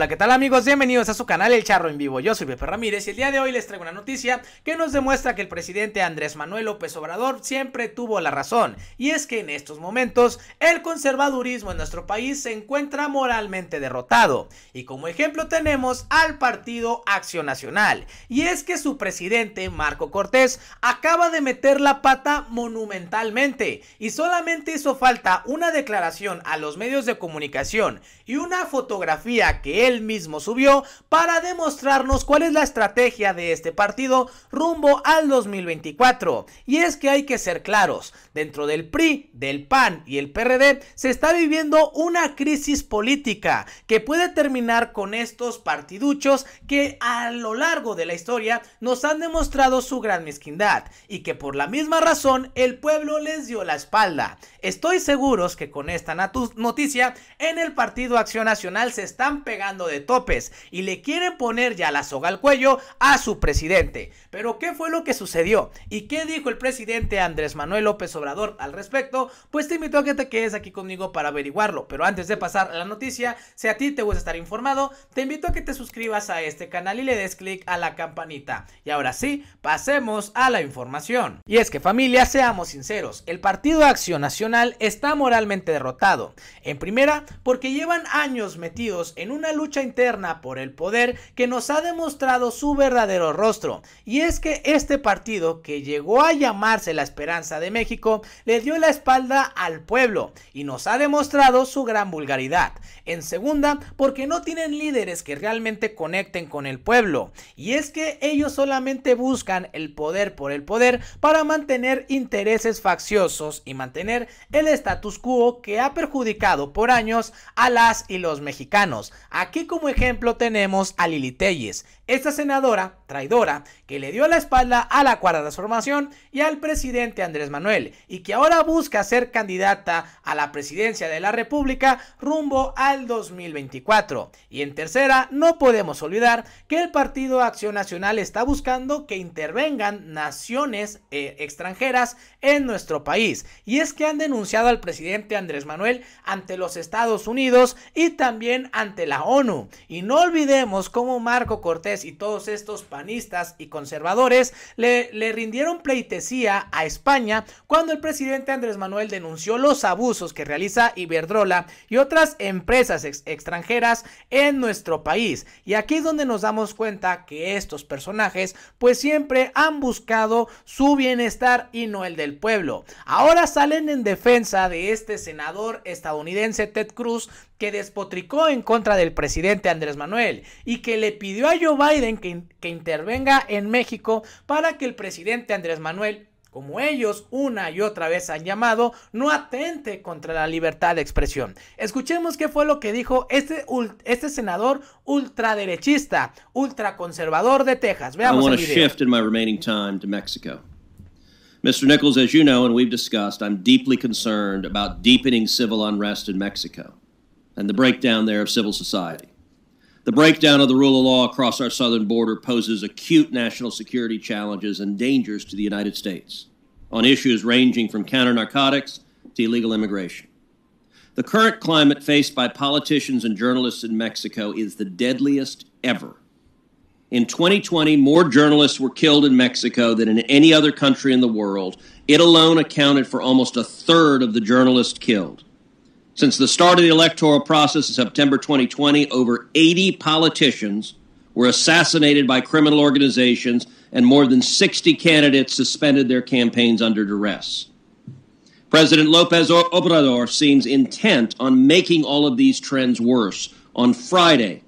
Hola, ¿qué tal amigos? Bienvenidos a su canal El Charro en Vivo. Yo soy Pepe Ramírez y el día de hoy les traigo una noticia que nos demuestra que el presidente Andrés Manuel López Obrador siempre tuvo la razón. Y es que en estos momentos el conservadurismo en nuestro país se encuentra moralmente derrotado. Y como ejemplo tenemos al partido Acción Nacional. Y es que su presidente Marco Cortés acaba de meter la pata monumentalmente. Y solamente hizo falta una declaración a los medios de comunicación y una fotografía que él él mismo subió para demostrarnos cuál es la estrategia de este partido rumbo al 2024. Y es que hay que ser claros, dentro del PRI, del PAN y el PRD se está viviendo una crisis política que puede terminar con estos partiduchos que a lo largo de la historia nos han demostrado su gran mezquindad y que por la misma razón el pueblo les dio la espalda. Estoy seguros que con esta noticia en el Partido Acción Nacional se están pegando de topes y le quieren poner ya la soga al cuello a su presidente. Pero ¿qué fue lo que sucedió? ¿Y qué dijo el presidente Andrés Manuel López Obrador al respecto? Pues te invito a que te quedes aquí conmigo para averiguarlo. Pero antes de pasar a la noticia, si a ti te gusta estar informado, te invito a que te suscribas a este canal y le des clic a la campanita. Y ahora sí, pasemos a la información. Y es que familia, seamos sinceros, el Partido Acción Nacional está moralmente derrotado. En primera, porque llevan años metidos en una lucha interna por el poder que nos ha demostrado su verdadero rostro. Y es que este partido, que llegó a llamarse la Esperanza de México, le dio la espalda al pueblo y nos ha demostrado su gran vulgaridad. En segunda, porque no tienen líderes que realmente conecten con el pueblo. Y es que ellos solamente buscan el poder por el poder para mantener intereses facciosos y mantener el status quo que ha perjudicado por años a las y los mexicanos. Aquí como ejemplo tenemos a Lili Telles. Esta senadora traidora que le dio la espalda a la cuarta transformación y al presidente Andrés Manuel y que ahora busca ser candidata a la presidencia de la República rumbo al 2024. Y en tercera, no podemos olvidar que el Partido Acción Nacional está buscando que intervengan naciones eh, extranjeras en nuestro país. Y es que han denunciado al presidente Andrés Manuel ante los Estados Unidos y también ante la ONU. Y no olvidemos cómo Marco Cortés y todos estos partidos y conservadores le, le rindieron pleitesía a España cuando el presidente Andrés Manuel denunció los abusos que realiza Iberdrola y otras empresas extranjeras en nuestro país. Y aquí es donde nos damos cuenta que estos personajes pues siempre han buscado su bienestar y no el del pueblo. Ahora salen en defensa de este senador estadounidense Ted Cruz que despotricó en contra del presidente Andrés Manuel y que le pidió a Joe Biden que, intervenga en México para que el presidente Andrés Manuel como ellos una y otra vez han llamado, no atente contra la libertad de expresión. Escuchemos qué fue lo que dijo este, este senador ultraderechista, ultraconservador de Texas. Veamos Mr. Nichols, as you know and we've discussed, I'm deeply concerned about deepening civil unrest in Mexico. and the breakdown there of civil society. The breakdown of the rule of law across our southern border poses acute national security challenges and dangers to the United States on issues ranging from counter narcotics to illegal immigration. The current climate faced by politicians and journalists in Mexico is the deadliest ever. In 2020, more journalists were killed in Mexico than in any other country in the world. It alone accounted for almost a third of the journalists killed. Since the start of the electoral process in September 2020, over 80 politicians were assassinated by criminal organizations, and more than 60 candidates suspended their campaigns under duress. President Lopez Obrador seems intent on making all of these trends worse. On Friday,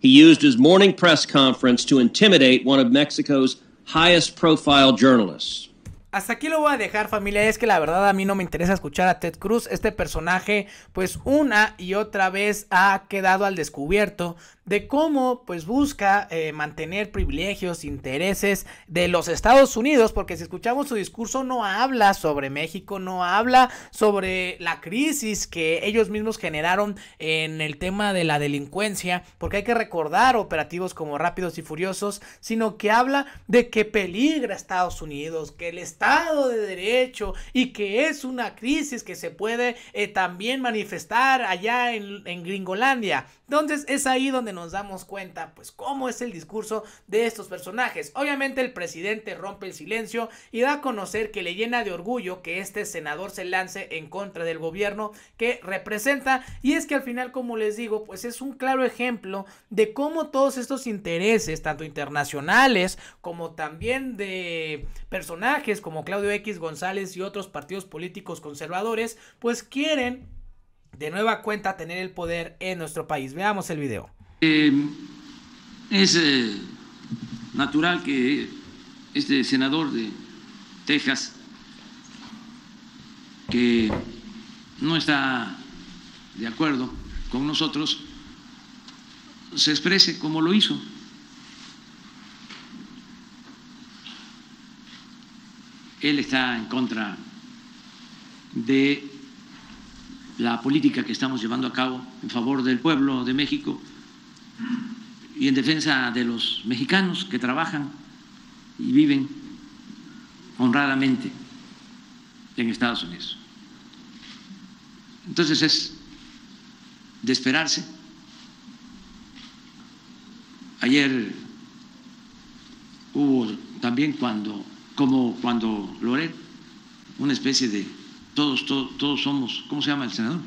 he used his morning press conference to intimidate one of Mexico's highest profile journalists. Hasta aquí lo voy a dejar familia, es que la verdad a mí no me interesa escuchar a Ted Cruz, este personaje pues una y otra vez ha quedado al descubierto de cómo pues busca eh, mantener privilegios, intereses de los Estados Unidos, porque si escuchamos su discurso no habla sobre México, no habla sobre la crisis que ellos mismos generaron en el tema de la delincuencia, porque hay que recordar operativos como Rápidos y Furiosos, sino que habla de que peligra Estados Unidos, que el Estado de Derecho y que es una crisis que se puede eh, también manifestar allá en, en Gringolandia. Entonces es ahí donde nos damos cuenta, pues, cómo es el discurso de estos personajes. Obviamente el presidente rompe el silencio y da a conocer que le llena de orgullo que este senador se lance en contra del gobierno que representa. Y es que al final, como les digo, pues es un claro ejemplo de cómo todos estos intereses, tanto internacionales como también de personajes como Claudio X González y otros partidos políticos conservadores, pues quieren de nueva cuenta tener el poder en nuestro país. Veamos el video. Em, es eh, natural que este senador de Texas, que no está de acuerdo con nosotros, se exprese como lo hizo. Él está en contra de la política que estamos llevando a cabo en favor del pueblo de México y en defensa de los mexicanos que trabajan y viven honradamente en Estados Unidos. Entonces es de esperarse. Ayer hubo también cuando, como cuando Loret, una especie de todos, todos, somos, ¿cómo se llama el senador?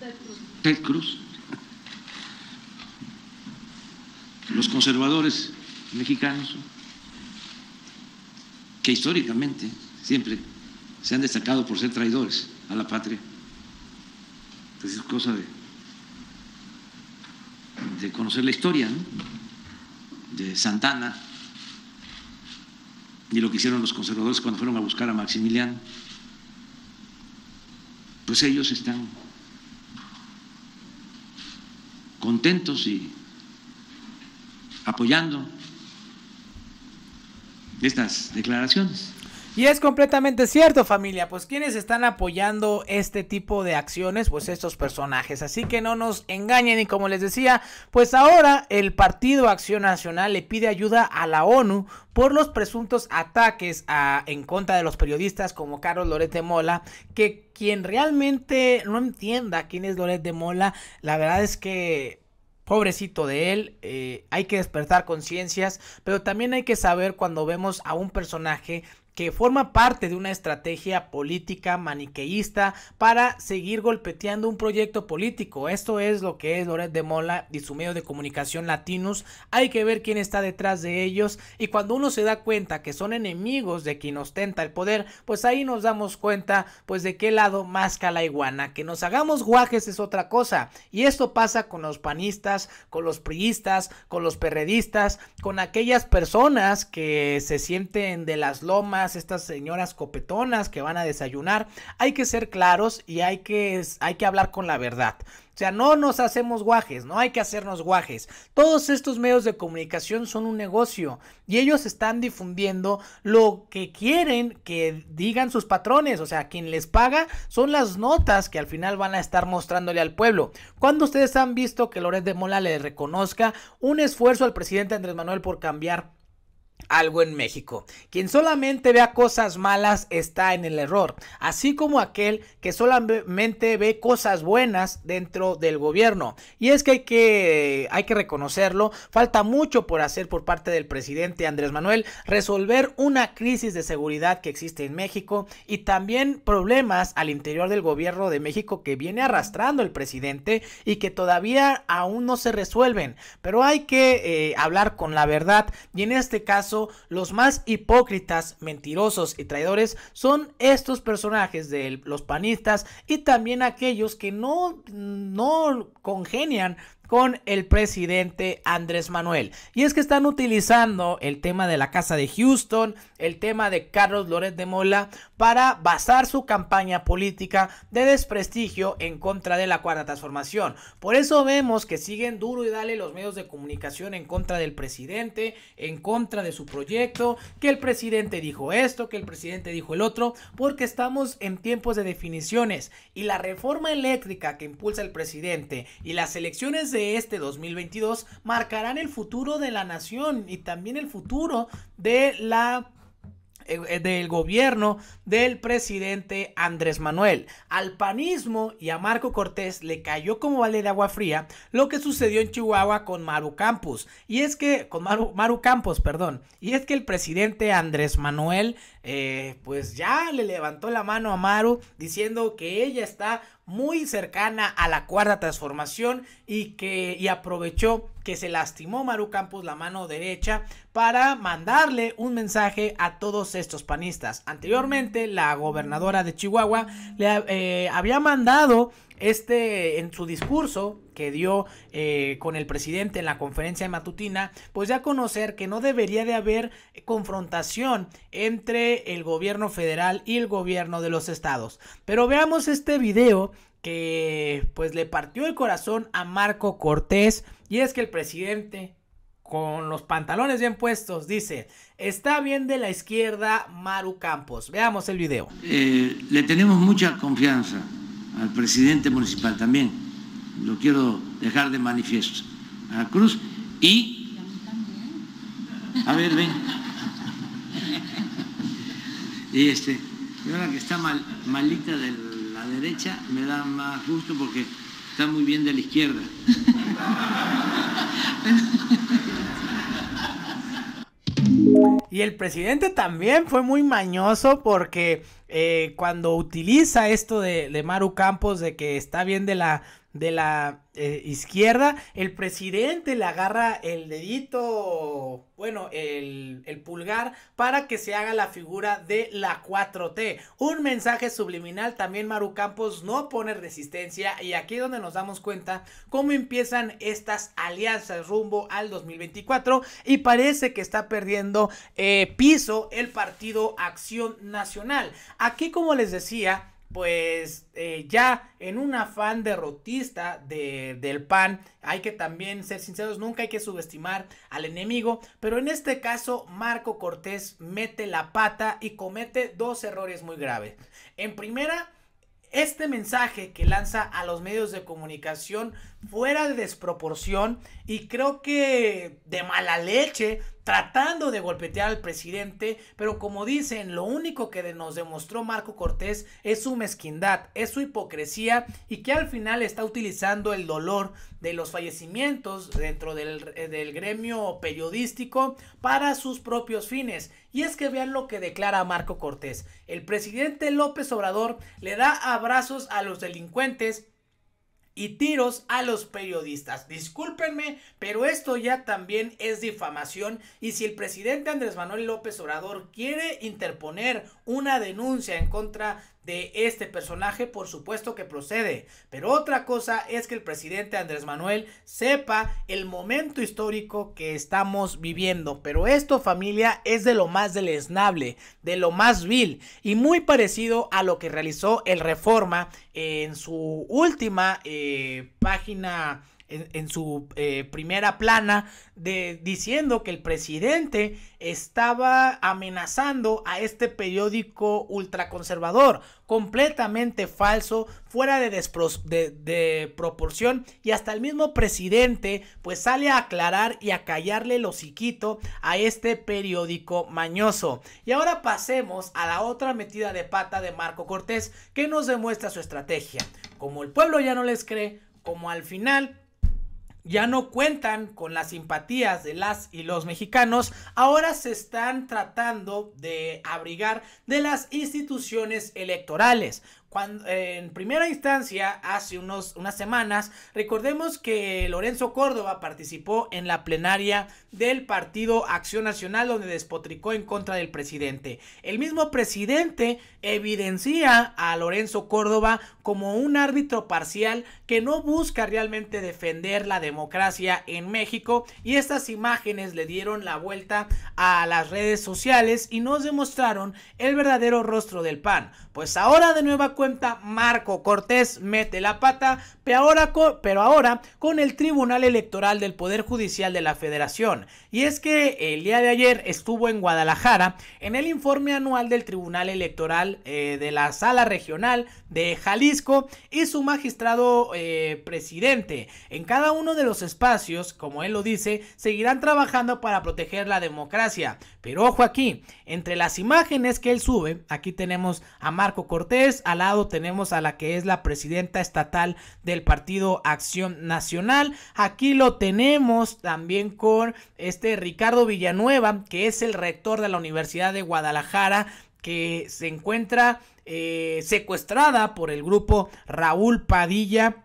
Ted Cruz. Ted Cruz los conservadores mexicanos, que históricamente siempre se han destacado por ser traidores a la patria. Pues es cosa de, de conocer la historia de Santana y lo que hicieron los conservadores cuando fueron a buscar a Maximiliano. Pues ellos están contentos y apoyando estas declaraciones. Y es completamente cierto, familia. Pues quienes están apoyando este tipo de acciones, pues estos personajes. Así que no nos engañen. Y como les decía, pues ahora el Partido Acción Nacional le pide ayuda a la ONU por los presuntos ataques en contra de los periodistas como Carlos Loret de Mola, que quien realmente no entienda quién es Loret de Mola, la verdad es que Pobrecito de él, eh, hay que despertar conciencias, pero también hay que saber cuando vemos a un personaje que forma parte de una estrategia política maniqueísta para seguir golpeteando un proyecto político. Esto es lo que es Loret de Mola y su medio de comunicación Latinus. Hay que ver quién está detrás de ellos y cuando uno se da cuenta que son enemigos de quien ostenta el poder, pues ahí nos damos cuenta pues de qué lado más la iguana. Que nos hagamos guajes es otra cosa y esto pasa con los panistas, con los priistas, con los perredistas, con aquellas personas que se sienten de las lomas estas señoras copetonas que van a desayunar, hay que ser claros y hay que, hay que hablar con la verdad. O sea, no nos hacemos guajes, no hay que hacernos guajes. Todos estos medios de comunicación son un negocio y ellos están difundiendo lo que quieren que digan sus patrones. O sea, quien les paga son las notas que al final van a estar mostrándole al pueblo. Cuando ustedes han visto que Loret de Mola le reconozca un esfuerzo al presidente Andrés Manuel por cambiar algo en México. Quien solamente vea cosas malas está en el error, así como aquel que solamente ve cosas buenas dentro del gobierno. Y es que hay que, hay que reconocerlo, falta mucho por hacer por parte del presidente Andrés Manuel, resolver una crisis de seguridad que existe en México y también problemas al interior del gobierno de México que viene arrastrando el presidente y que todavía aún no se resuelven. Pero hay que eh, hablar con la verdad y en este caso los más hipócritas, mentirosos y traidores son estos personajes de los panistas y también aquellos que no, no congenian con el presidente Andrés Manuel. Y es que están utilizando el tema de la casa de Houston, el tema de Carlos Loret de Mola, para basar su campaña política de desprestigio en contra de la cuarta transformación. Por eso vemos que siguen duro y dale los medios de comunicación en contra del presidente, en contra de su proyecto, que el presidente dijo esto, que el presidente dijo el otro, porque estamos en tiempos de definiciones y la reforma eléctrica que impulsa el presidente y las elecciones de este 2022 marcarán el futuro de la nación y también el futuro de la eh, eh, del gobierno del presidente Andrés Manuel. Al panismo y a Marco Cortés le cayó como vale de agua fría lo que sucedió en Chihuahua con Maru Campos. Y es que, con Maru, Campos, perdón. Y es que el presidente Andrés Manuel, eh, pues ya le levantó la mano a Maru diciendo que ella está muy cercana a la cuarta transformación y que y aprovechó que se lastimó Maru Campos la mano derecha para mandarle un mensaje a todos estos panistas. Anteriormente la gobernadora de Chihuahua le eh, había mandado este, en su discurso que dio eh, con el presidente en la conferencia matutina, pues ya conocer que no debería de haber confrontación entre el gobierno federal y el gobierno de los estados. Pero veamos este video que pues le partió el corazón a Marco Cortés y es que el presidente con los pantalones bien puestos dice, está bien de la izquierda Maru Campos. Veamos el video. Eh, le tenemos mucha confianza al presidente municipal también, lo quiero dejar de manifiesto, a la Cruz y... A ver, ven. Y este, y ahora que está malita de la derecha, me da más gusto porque está muy bien de la izquierda. Y el presidente también fue muy mañoso porque eh, cuando utiliza esto de, de Maru Campos, de que está bien de la de la eh, izquierda, el presidente le agarra el dedito, bueno, el, el, pulgar para que se haga la figura de la 4T. Un mensaje subliminal, también Maru Campos no pone resistencia y aquí es donde nos damos cuenta cómo empiezan estas alianzas rumbo al 2024 y parece que está perdiendo eh, piso el partido Acción Nacional. Aquí como les decía, pues eh, ya en un afán derrotista de, del PAN, hay que también ser sinceros, nunca hay que subestimar al enemigo, pero en este caso Marco Cortés mete la pata y comete dos errores muy graves. En primera, este mensaje que lanza a los medios de comunicación fuera de desproporción y creo que de mala leche tratando de golpetear al presidente, pero como dicen, lo único que nos demostró Marco Cortés es su mezquindad, es su hipocresía y que al final está utilizando el dolor de los fallecimientos dentro del, eh, del gremio periodístico para sus propios fines. Y es que vean lo que declara Marco Cortés. El presidente López Obrador le da abrazos a los delincuentes y tiros a los periodistas. Discúlpenme, pero esto ya también es difamación y si el presidente Andrés Manuel López Obrador quiere interponer una denuncia en contra de este personaje, por supuesto que procede. Pero otra cosa es que el presidente Andrés Manuel sepa el momento histórico que estamos viviendo. Pero esto, familia, es de lo más deleznable, de lo más vil y muy parecido a lo que realizó el Reforma en su última eh, página en, su eh, primera plana de, diciendo que el presidente estaba amenazando a este periódico ultraconservador, completamente falso, fuera de, de, proporción y hasta el mismo presidente pues sale a aclarar y a callarle el hociquito a este periódico mañoso. Y ahora pasemos a la otra metida de pata de Marco Cortés que nos demuestra su estrategia. Como el pueblo ya no les cree, como al final ya no cuentan con las simpatías de las y los mexicanos, ahora se están tratando de abrigar de las instituciones electorales, en primera instancia, hace unos, unas semanas, recordemos que Lorenzo Córdoba participó en la plenaria del partido Acción Nacional donde despotricó en contra del presidente. El mismo presidente evidencia a Lorenzo Córdoba como un árbitro parcial que no busca realmente defender la democracia en México y estas imágenes le dieron la vuelta a las redes sociales y nos demostraron el verdadero rostro del PAN. Pues ahora de nueva cuenta Marco Cortés mete la pata, pero ahora, con el Tribunal Electoral del Poder Judicial de la Federación. Y es que el día de ayer estuvo en Guadalajara en el informe anual del Tribunal Electoral eh, de la Sala Regional de Jalisco y su magistrado eh, presidente. En cada uno de los espacios, como él lo dice, seguirán trabajando para proteger la democracia. Pero ojo aquí, entre las imágenes que él sube, aquí tenemos a Marco Cortés, a la tenemos a la que es la presidenta estatal del partido Acción Nacional. Aquí lo tenemos también con este Ricardo Villanueva, que es el rector de la Universidad de Guadalajara, que se encuentra eh, secuestrada por el grupo Raúl Padilla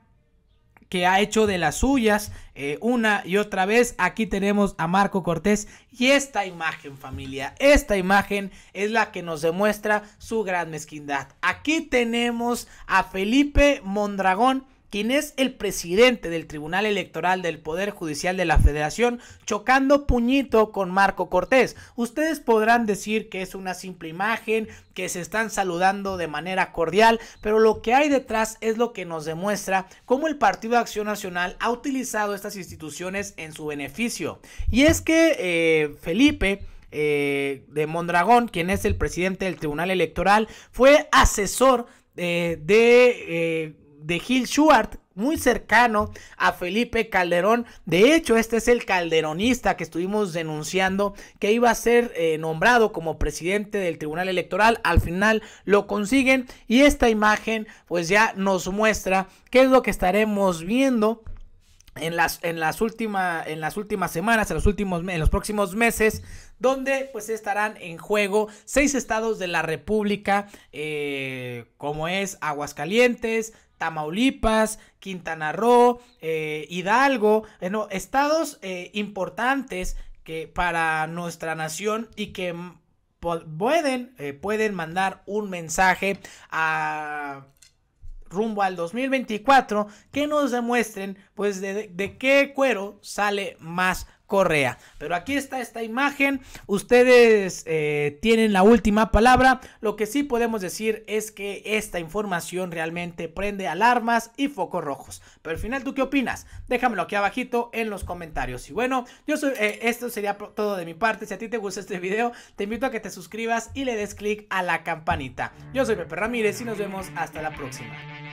que ha hecho de las suyas eh, una y otra vez. Aquí tenemos a Marco Cortés y esta imagen familia, esta imagen es la que nos demuestra su gran mezquindad. Aquí tenemos a Felipe Mondragón quien es el presidente del Tribunal Electoral del Poder Judicial de la Federación, chocando puñito con Marco Cortés. Ustedes podrán decir que es una simple imagen, que se están saludando de manera cordial, pero lo que hay detrás es lo que nos demuestra cómo el Partido de Acción Nacional ha utilizado estas instituciones en su beneficio. Y es que eh, Felipe... Eh, de Mondragón, quien es el presidente del Tribunal Electoral, fue asesor eh, de de Gil Schuart muy cercano a Felipe Calderón. De hecho, este es el calderonista que estuvimos denunciando que iba a ser eh, nombrado como presidente del Tribunal Electoral. Al final lo consiguen y esta imagen pues ya nos muestra qué es lo que estaremos viendo en las, en las, en las últimas semanas, en los, últimos, los próximos meses, donde pues estarán en juego seis estados de la República, eh, como es Aguascalientes, Tamaulipas, Quintana Roo, eh, Hidalgo, eh, estados eh, importantes que para nuestra nación y que pueden, pueden mandar un mensaje a rumbo al 2024 que nos demuestren pues de, de qué cuero sale más Correa. Pero aquí está esta imagen. Ustedes eh, tienen la última palabra. Lo que sí podemos decir es que esta información realmente prende alarmas y focos rojos. Pero al final, ¿tú qué opinas? Déjamelo aquí abajito en los comentarios. Y bueno, yo soy, eh, esto sería todo de mi parte. Si a ti te gusta este video, te invito a que te suscribas y le des clic a la campanita. Yo soy Pepe Ramírez y nos vemos hasta la próxima.